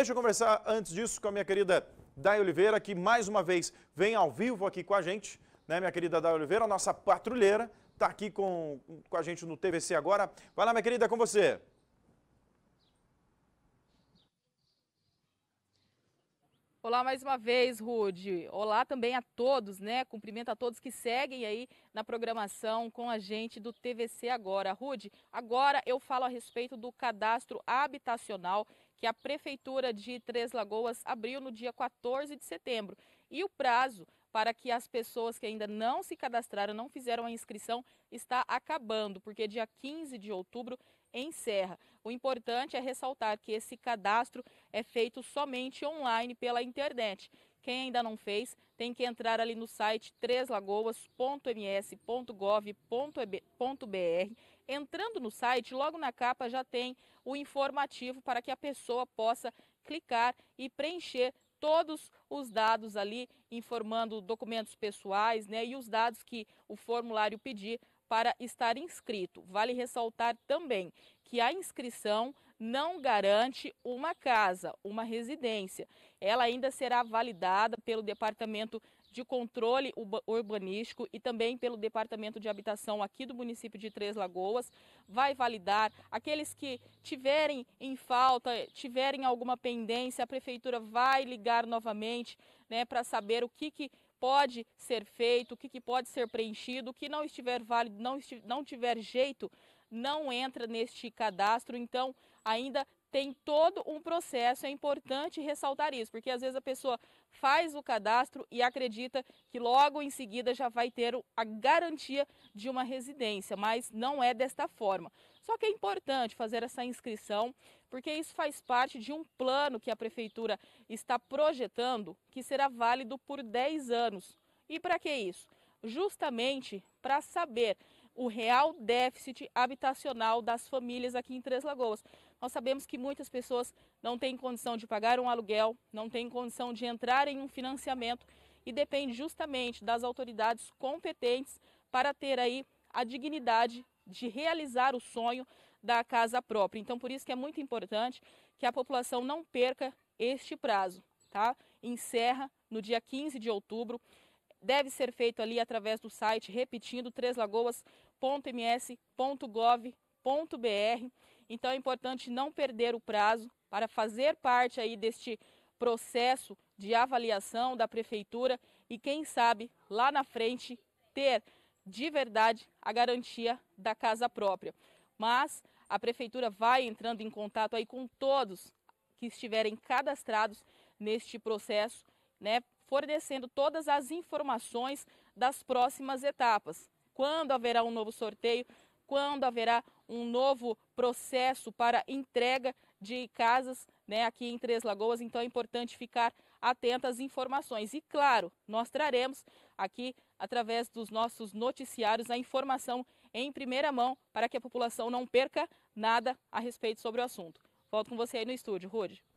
Deixa eu conversar antes disso com a minha querida Day Oliveira, que mais uma vez vem ao vivo aqui com a gente, né, minha querida Day Oliveira, a nossa patrulheira, está aqui com, com a gente no TVC agora. Vai lá, minha querida, com você. Olá mais uma vez, Rude. Olá também a todos, né? Cumprimento a todos que seguem aí na programação com a gente do TVC agora. Rude, agora eu falo a respeito do cadastro habitacional que a Prefeitura de Três Lagoas abriu no dia 14 de setembro. E o prazo para que as pessoas que ainda não se cadastraram, não fizeram a inscrição, está acabando, porque dia 15 de outubro encerra. O importante é ressaltar que esse cadastro é feito somente online pela internet. Quem ainda não fez, tem que entrar ali no site treslagoas.ms.gov.br. Entrando no site, logo na capa já tem o informativo para que a pessoa possa clicar e preencher todos os dados ali, informando documentos pessoais né, e os dados que o formulário pedir para estar inscrito. Vale ressaltar também que a inscrição não garante uma casa, uma residência. Ela ainda será validada pelo Departamento de Controle Urbanístico e também pelo Departamento de Habitação aqui do município de Três Lagoas. Vai validar aqueles que tiverem em falta, tiverem alguma pendência, a prefeitura vai ligar novamente né, para saber o que, que pode ser feito, o que, que pode ser preenchido, o que não estiver válido, não, não tiver jeito, não entra neste cadastro. Então, ainda tem todo um processo, é importante ressaltar isso, porque às vezes a pessoa faz o cadastro e acredita que logo em seguida já vai ter a garantia de uma residência, mas não é desta forma. Só que é importante fazer essa inscrição, porque isso faz parte de um plano que a prefeitura está projetando que será válido por 10 anos. E para que isso? Justamente para saber o real déficit habitacional das famílias aqui em Três Lagoas. Nós sabemos que muitas pessoas não têm condição de pagar um aluguel, não têm condição de entrar em um financiamento e depende justamente das autoridades competentes para ter aí a dignidade de realizar o sonho da casa própria. Então, por isso que é muito importante que a população não perca este prazo, tá? Encerra no dia 15 de outubro. Deve ser feito ali através do site, repetindo, treslagoas.ms.gov.br. Então é importante não perder o prazo para fazer parte aí deste processo de avaliação da prefeitura e quem sabe lá na frente ter de verdade a garantia da casa própria. Mas a prefeitura vai entrando em contato aí com todos que estiverem cadastrados neste processo, né, fornecendo todas as informações das próximas etapas. Quando haverá um novo sorteio, quando haverá um novo processo para entrega de casas né, aqui em Três Lagoas. Então é importante ficar Atentas às informações. E claro, nós traremos aqui, através dos nossos noticiários, a informação em primeira mão para que a população não perca nada a respeito sobre o assunto. Volto com você aí no estúdio, Rude.